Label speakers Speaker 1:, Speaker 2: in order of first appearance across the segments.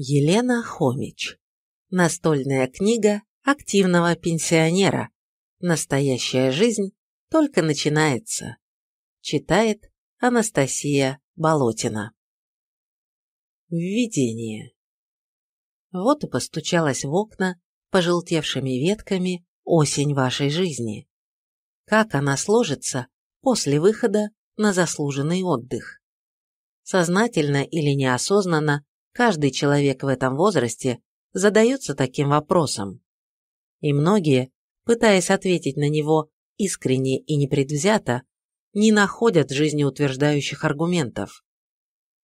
Speaker 1: Елена Хомич. Настольная книга активного пенсионера. Настоящая жизнь только начинается. Читает Анастасия Болотина. Введение. Вот и постучалась в окна пожелтевшими ветками осень вашей жизни. Как она сложится после выхода на заслуженный отдых? Сознательно или неосознанно Каждый человек в этом возрасте задается таким вопросом. И многие, пытаясь ответить на него искренне и непредвзято, не находят жизнеутверждающих аргументов.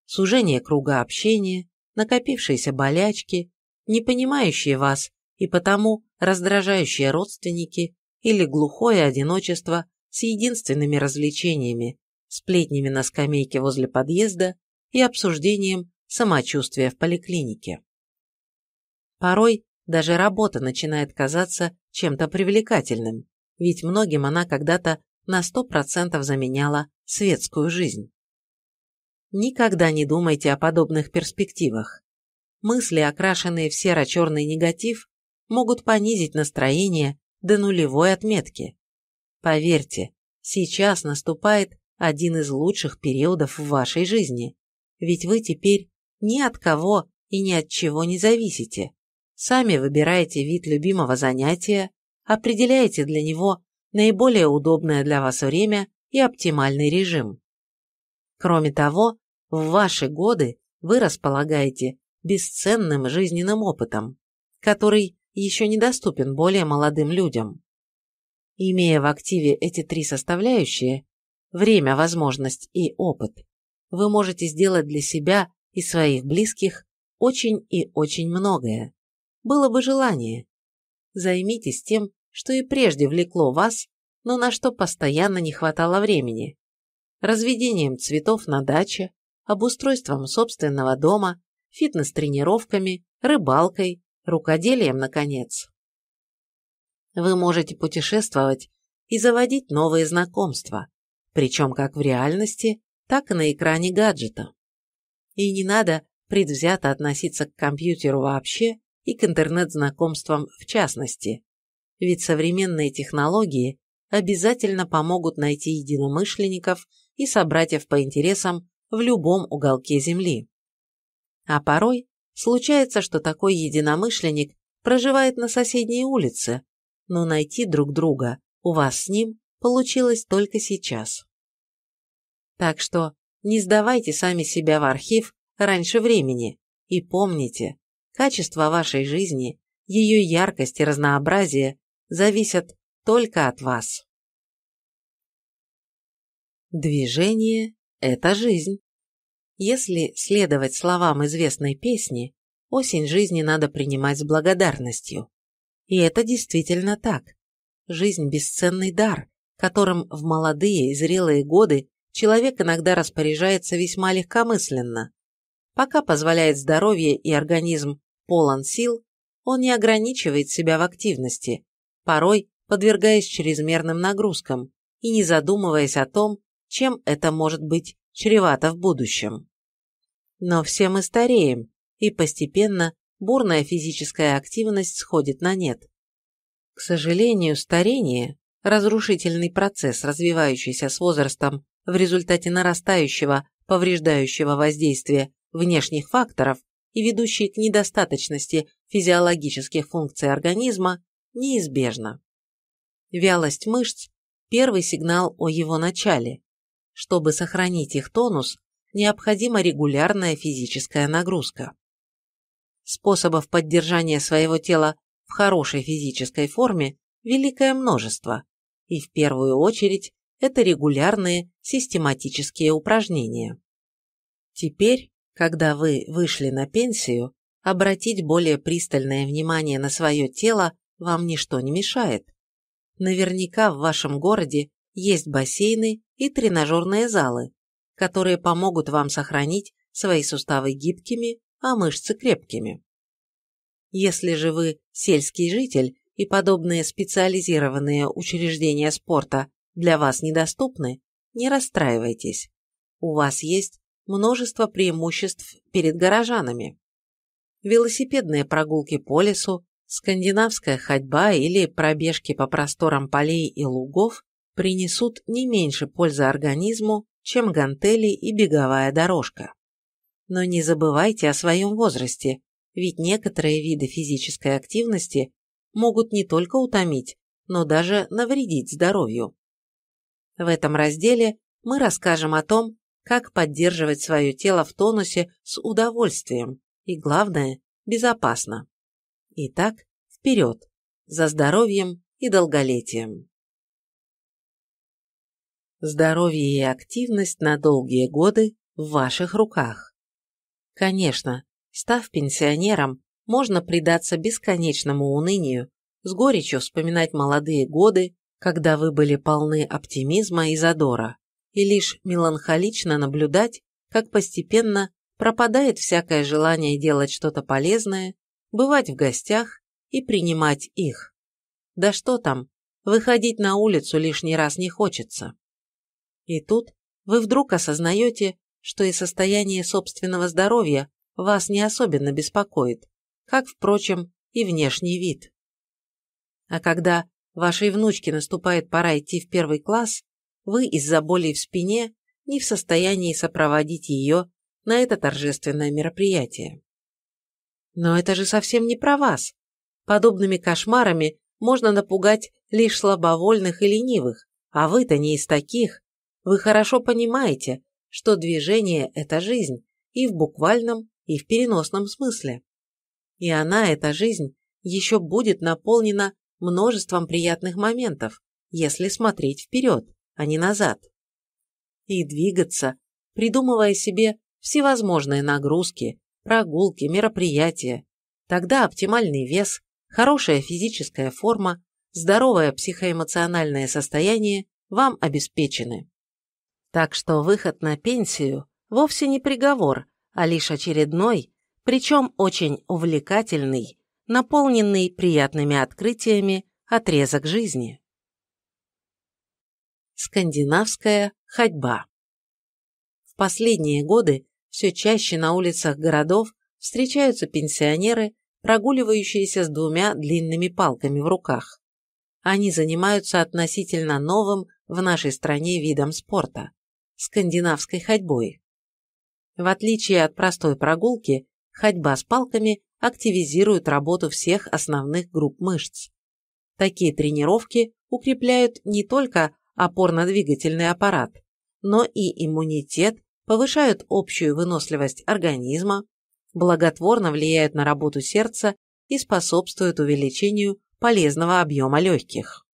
Speaker 1: Сужение круга общения, накопившиеся болячки, не понимающие вас и потому раздражающие родственники или глухое одиночество с единственными развлечениями, сплетнями на скамейке возле подъезда и обсуждением самочувствие в поликлинике. Порой даже работа начинает казаться чем-то привлекательным, ведь многим она когда-то на 100% заменяла светскую жизнь. Никогда не думайте о подобных перспективах. Мысли, окрашенные в серо-черный негатив, могут понизить настроение до нулевой отметки. Поверьте, сейчас наступает один из лучших периодов в вашей жизни, ведь вы теперь ни от кого и ни от чего не зависите. Сами выбираете вид любимого занятия, определяете для него наиболее удобное для вас время и оптимальный режим. Кроме того, в ваши годы вы располагаете бесценным жизненным опытом, который еще недоступен более молодым людям. Имея в активе эти три составляющие – время, возможность и опыт – вы можете сделать для себя и своих близких очень и очень многое. Было бы желание. Займитесь тем, что и прежде влекло вас, но на что постоянно не хватало времени. Разведением цветов на даче, обустройством собственного дома, фитнес-тренировками, рыбалкой, рукоделием, наконец. Вы можете путешествовать и заводить новые знакомства, причем как в реальности, так и на экране гаджета и не надо предвзято относиться к компьютеру вообще и к интернет-знакомствам в частности. Ведь современные технологии обязательно помогут найти единомышленников и собратьев по интересам в любом уголке Земли. А порой случается, что такой единомышленник проживает на соседней улице, но найти друг друга у вас с ним получилось только сейчас. Так что не сдавайте сами себя в архив раньше времени и помните, качество вашей жизни, ее яркость и разнообразие зависят только от вас. Движение – это жизнь. Если следовать словам известной песни, осень жизни надо принимать с благодарностью. И это действительно так. Жизнь – бесценный дар, которым в молодые и зрелые годы человек иногда распоряжается весьма легкомысленно. Пока позволяет здоровье и организм полон сил, он не ограничивает себя в активности, порой подвергаясь чрезмерным нагрузкам и не задумываясь о том, чем это может быть чревато в будущем. Но все мы стареем, и постепенно бурная физическая активность сходит на нет. К сожалению, старение – разрушительный процесс, развивающийся с возрастом в результате нарастающего, повреждающего воздействия внешних факторов и ведущей к недостаточности физиологических функций организма, неизбежно. Вялость мышц – первый сигнал о его начале. Чтобы сохранить их тонус, необходима регулярная физическая нагрузка. Способов поддержания своего тела в хорошей физической форме великое множество, и в первую очередь это регулярные систематические упражнения. Теперь, когда вы вышли на пенсию, обратить более пристальное внимание на свое тело вам ничто не мешает. Наверняка в вашем городе есть бассейны и тренажерные залы, которые помогут вам сохранить свои суставы гибкими, а мышцы крепкими. Если же вы сельский житель и подобные специализированные учреждения спорта для вас недоступны, не расстраивайтесь. У вас есть множество преимуществ перед горожанами. Велосипедные прогулки по лесу, скандинавская ходьба или пробежки по просторам полей и лугов принесут не меньше пользы организму, чем гантели и беговая дорожка. Но не забывайте о своем возрасте, ведь некоторые виды физической активности могут не только утомить, но даже навредить здоровью. В этом разделе мы расскажем о том, как поддерживать свое тело в тонусе с удовольствием и, главное, безопасно. Итак, вперед! За здоровьем и долголетием! Здоровье и активность на долгие годы в ваших руках. Конечно, став пенсионером, можно предаться бесконечному унынию, с горечью вспоминать молодые годы, когда вы были полны оптимизма и задора, и лишь меланхолично наблюдать, как постепенно пропадает всякое желание делать что-то полезное, бывать в гостях и принимать их. Да что там, выходить на улицу лишний раз не хочется. И тут вы вдруг осознаете, что и состояние собственного здоровья вас не особенно беспокоит, как, впрочем, и внешний вид. А когда Вашей внучке наступает пора идти в первый класс, вы из-за боли в спине не в состоянии сопроводить ее на это торжественное мероприятие. Но это же совсем не про вас. Подобными кошмарами можно напугать лишь слабовольных и ленивых, а вы-то не из таких. Вы хорошо понимаете, что движение – это жизнь и в буквальном, и в переносном смысле. И она, эта жизнь, еще будет наполнена множеством приятных моментов, если смотреть вперед, а не назад. И двигаться, придумывая себе всевозможные нагрузки, прогулки, мероприятия. Тогда оптимальный вес, хорошая физическая форма, здоровое психоэмоциональное состояние вам обеспечены. Так что выход на пенсию вовсе не приговор, а лишь очередной, причем очень увлекательный наполненный приятными открытиями отрезок жизни. Скандинавская ходьба В последние годы все чаще на улицах городов встречаются пенсионеры, прогуливающиеся с двумя длинными палками в руках. Они занимаются относительно новым в нашей стране видом спорта – скандинавской ходьбой. В отличие от простой прогулки, ходьба с палками активизируют работу всех основных групп мышц. Такие тренировки укрепляют не только опорно-двигательный аппарат, но и иммунитет, повышают общую выносливость организма, благотворно влияют на работу сердца и способствуют увеличению полезного объема легких.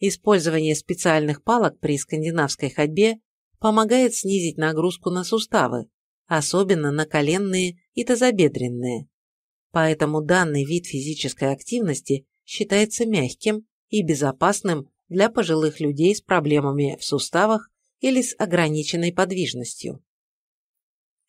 Speaker 1: Использование специальных палок при скандинавской ходьбе помогает снизить нагрузку на суставы, особенно на коленные и тазобедренные. Поэтому данный вид физической активности считается мягким и безопасным для пожилых людей с проблемами в суставах или с ограниченной подвижностью.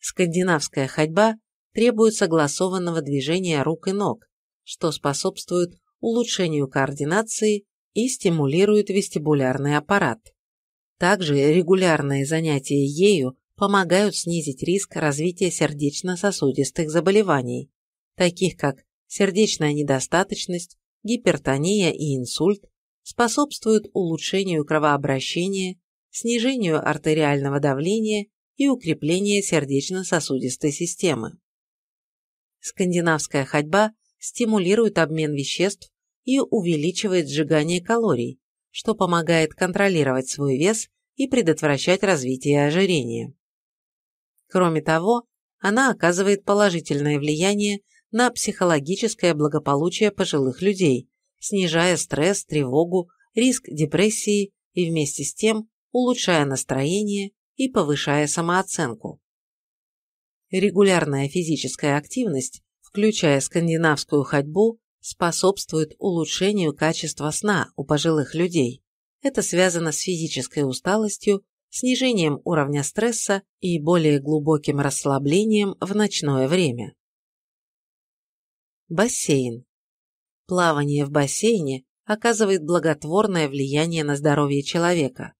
Speaker 1: Скандинавская ходьба требует согласованного движения рук и ног, что способствует улучшению координации и стимулирует вестибулярный аппарат. Также регулярные занятия ею помогают снизить риск развития сердечно-сосудистых заболеваний, таких как сердечная недостаточность, гипертония и инсульт, способствуют улучшению кровообращения, снижению артериального давления и укреплению сердечно-сосудистой системы. Скандинавская ходьба стимулирует обмен веществ и увеличивает сжигание калорий, что помогает контролировать свой вес и предотвращать развитие ожирения. Кроме того, она оказывает положительное влияние на психологическое благополучие пожилых людей, снижая стресс, тревогу, риск депрессии и вместе с тем улучшая настроение и повышая самооценку. Регулярная физическая активность, включая скандинавскую ходьбу, способствует улучшению качества сна у пожилых людей. Это связано с физической усталостью снижением уровня стресса и более глубоким расслаблением в ночное время. Бассейн. Плавание в бассейне оказывает благотворное влияние на здоровье человека.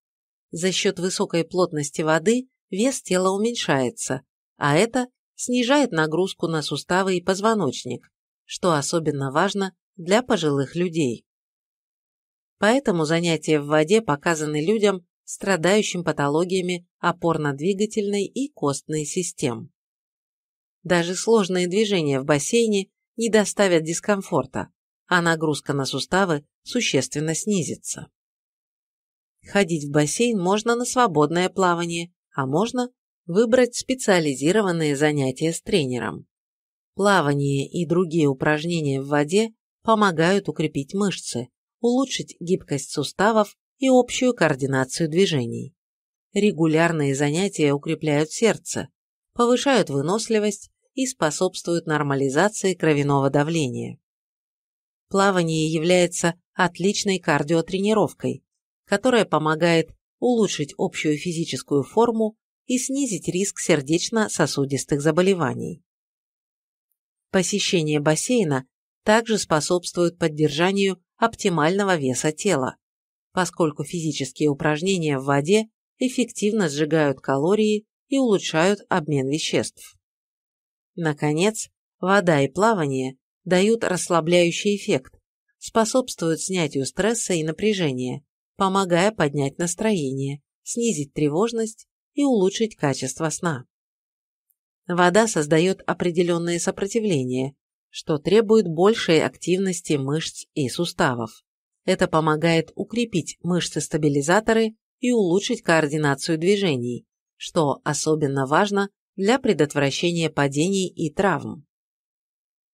Speaker 1: За счет высокой плотности воды вес тела уменьшается, а это снижает нагрузку на суставы и позвоночник, что особенно важно для пожилых людей. Поэтому занятия в воде показаны людям страдающим патологиями опорно-двигательной и костной систем. Даже сложные движения в бассейне не доставят дискомфорта, а нагрузка на суставы существенно снизится. Ходить в бассейн можно на свободное плавание, а можно выбрать специализированные занятия с тренером. Плавание и другие упражнения в воде помогают укрепить мышцы, улучшить гибкость суставов и общую координацию движений. Регулярные занятия укрепляют сердце, повышают выносливость и способствуют нормализации кровяного давления. Плавание является отличной кардиотренировкой, которая помогает улучшить общую физическую форму и снизить риск сердечно-сосудистых заболеваний. Посещение бассейна также способствует поддержанию оптимального веса тела поскольку физические упражнения в воде эффективно сжигают калории и улучшают обмен веществ. Наконец, вода и плавание дают расслабляющий эффект, способствуют снятию стресса и напряжения, помогая поднять настроение, снизить тревожность и улучшить качество сна. Вода создает определенное сопротивление, что требует большей активности мышц и суставов. Это помогает укрепить мышцы-стабилизаторы и улучшить координацию движений, что особенно важно для предотвращения падений и травм.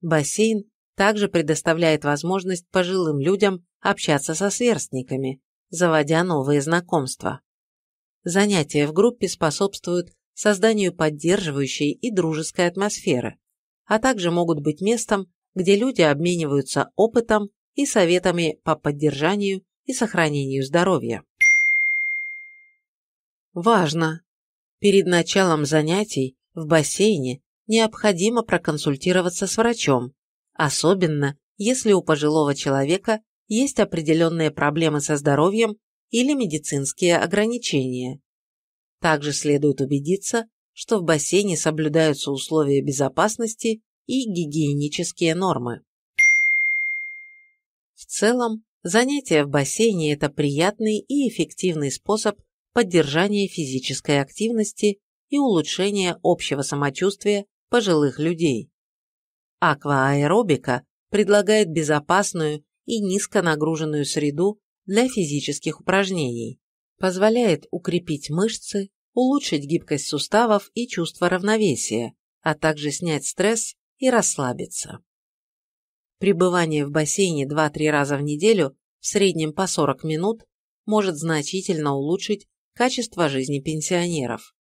Speaker 1: Бассейн также предоставляет возможность пожилым людям общаться со сверстниками, заводя новые знакомства. Занятия в группе способствуют созданию поддерживающей и дружеской атмосферы, а также могут быть местом, где люди обмениваются опытом и советами по поддержанию и сохранению здоровья. Важно! Перед началом занятий в бассейне необходимо проконсультироваться с врачом, особенно если у пожилого человека есть определенные проблемы со здоровьем или медицинские ограничения. Также следует убедиться, что в бассейне соблюдаются условия безопасности и гигиенические нормы. В целом, занятия в бассейне – это приятный и эффективный способ поддержания физической активности и улучшения общего самочувствия пожилых людей. Аквааэробика предлагает безопасную и низконагруженную среду для физических упражнений, позволяет укрепить мышцы, улучшить гибкость суставов и чувство равновесия, а также снять стресс и расслабиться. Пребывание в бассейне 2-3 раза в неделю, в среднем по 40 минут, может значительно улучшить качество жизни пенсионеров.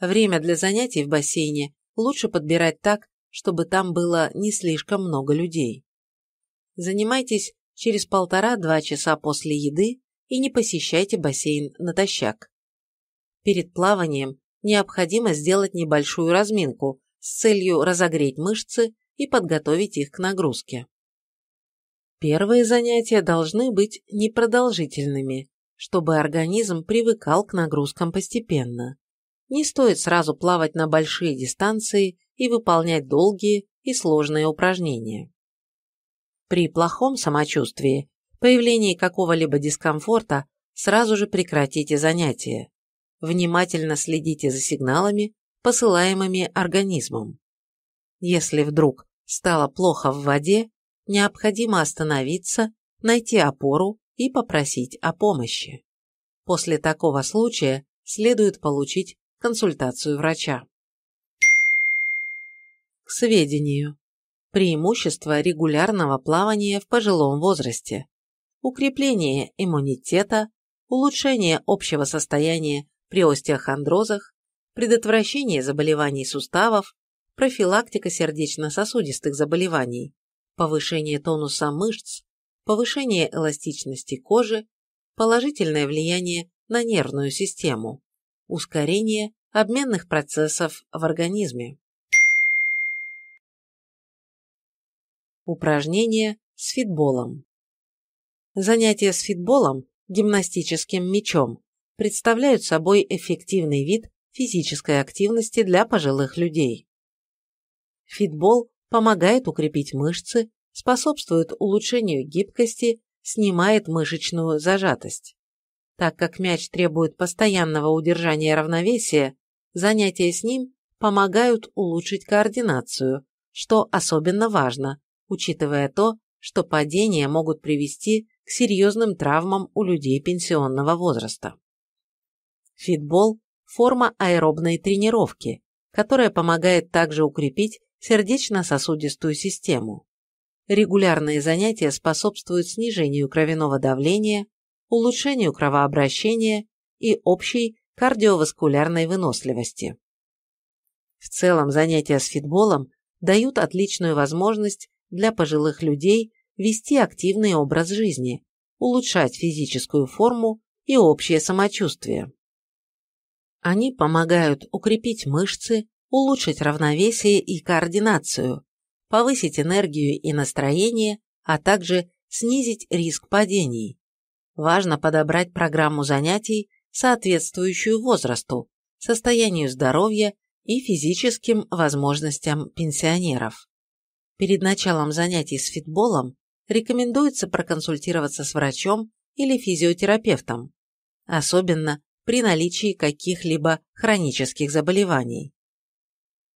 Speaker 1: Время для занятий в бассейне лучше подбирать так, чтобы там было не слишком много людей. Занимайтесь через полтора-два часа после еды и не посещайте бассейн натощак. Перед плаванием необходимо сделать небольшую разминку с целью разогреть мышцы и подготовить их к нагрузке. Первые занятия должны быть непродолжительными, чтобы организм привыкал к нагрузкам постепенно. Не стоит сразу плавать на большие дистанции и выполнять долгие и сложные упражнения. При плохом самочувствии, появлении какого-либо дискомфорта, сразу же прекратите занятия. Внимательно следите за сигналами, посылаемыми организмом. Если вдруг стало плохо в воде, необходимо остановиться, найти опору и попросить о помощи. После такого случая следует получить консультацию врача. К сведению. Преимущество регулярного плавания в пожилом возрасте. Укрепление иммунитета, улучшение общего состояния при остеохондрозах, предотвращение заболеваний суставов, профилактика сердечно-сосудистых заболеваний, повышение тонуса мышц, повышение эластичности кожи, положительное влияние на нервную систему, ускорение обменных процессов в организме. Упражнения с фитболом. Занятия с фитболом, гимнастическим мячом, представляют собой эффективный вид физической активности для пожилых людей. Фитбол помогает укрепить мышцы, способствует улучшению гибкости, снимает мышечную зажатость. Так как мяч требует постоянного удержания равновесия, занятия с ним помогают улучшить координацию, что особенно важно, учитывая то, что падения могут привести к серьезным травмам у людей пенсионного возраста. Фитбол – форма аэробной тренировки, которая помогает также укрепить сердечно-сосудистую систему. Регулярные занятия способствуют снижению кровяного давления, улучшению кровообращения и общей кардиоваскулярной выносливости. В целом занятия с фитболом дают отличную возможность для пожилых людей вести активный образ жизни, улучшать физическую форму и общее самочувствие. Они помогают укрепить мышцы, улучшить равновесие и координацию, повысить энергию и настроение, а также снизить риск падений. Важно подобрать программу занятий, соответствующую возрасту, состоянию здоровья и физическим возможностям пенсионеров. Перед началом занятий с фитболом рекомендуется проконсультироваться с врачом или физиотерапевтом, особенно при наличии каких-либо хронических заболеваний.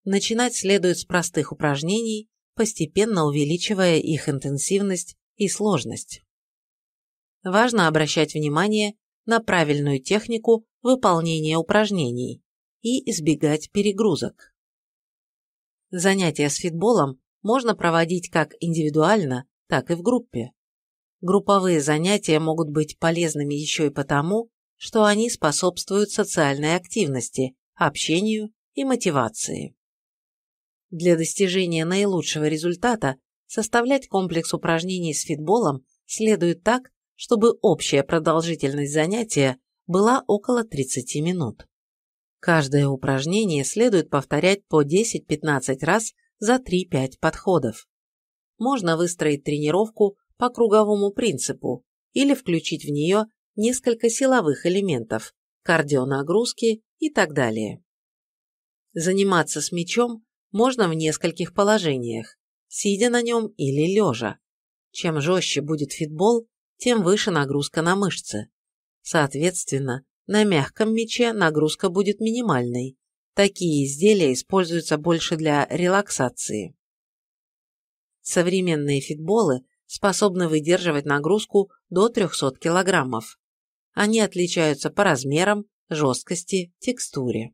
Speaker 1: Начинать следует с простых упражнений, постепенно увеличивая их интенсивность и сложность. Важно обращать внимание на правильную технику выполнения упражнений и избегать перегрузок. Занятия с фитболом можно проводить как индивидуально, так и в группе. Групповые занятия могут быть полезными еще и потому, что они способствуют социальной активности, общению и мотивации. Для достижения наилучшего результата составлять комплекс упражнений с фитболом следует так, чтобы общая продолжительность занятия была около 30 минут. Каждое упражнение следует повторять по 10-15 раз за 3-5 подходов. Можно выстроить тренировку по круговому принципу или включить в нее несколько силовых элементов, кардионагрузки и так далее. Заниматься с мячом можно в нескольких положениях, сидя на нем или лежа. Чем жестче будет фитбол, тем выше нагрузка на мышцы. Соответственно, на мягком мяче нагрузка будет минимальной. Такие изделия используются больше для релаксации. Современные фитболы способны выдерживать нагрузку до 300 кг. Они отличаются по размерам, жесткости, текстуре.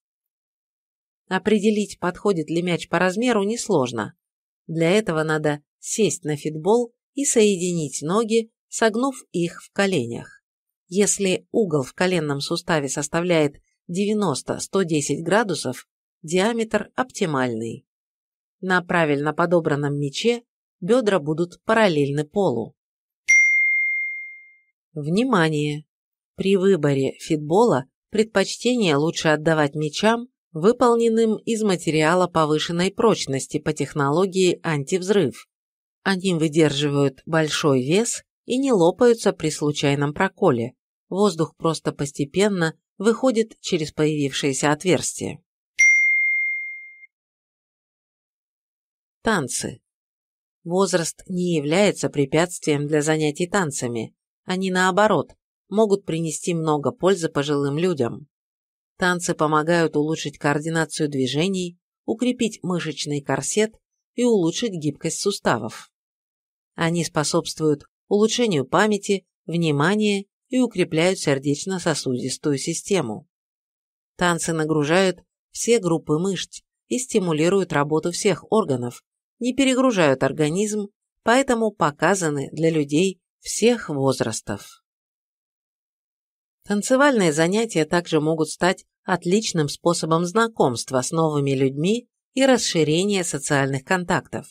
Speaker 1: Определить, подходит ли мяч по размеру, несложно. Для этого надо сесть на фитбол и соединить ноги, согнув их в коленях. Если угол в коленном суставе составляет 90-110 градусов, диаметр оптимальный. На правильно подобранном мяче бедра будут параллельны полу. Внимание! При выборе фитбола предпочтение лучше отдавать мячам, выполненным из материала повышенной прочности по технологии антивзрыв. Они выдерживают большой вес и не лопаются при случайном проколе. Воздух просто постепенно выходит через появившееся отверстие. Танцы. Возраст не является препятствием для занятий танцами. Они, наоборот, могут принести много пользы пожилым людям. Танцы помогают улучшить координацию движений, укрепить мышечный корсет и улучшить гибкость суставов. Они способствуют улучшению памяти, внимания и укрепляют сердечно-сосудистую систему. Танцы нагружают все группы мышц и стимулируют работу всех органов, не перегружают организм, поэтому показаны для людей всех возрастов. Танцевальные занятия также могут стать отличным способом знакомства с новыми людьми и расширения социальных контактов.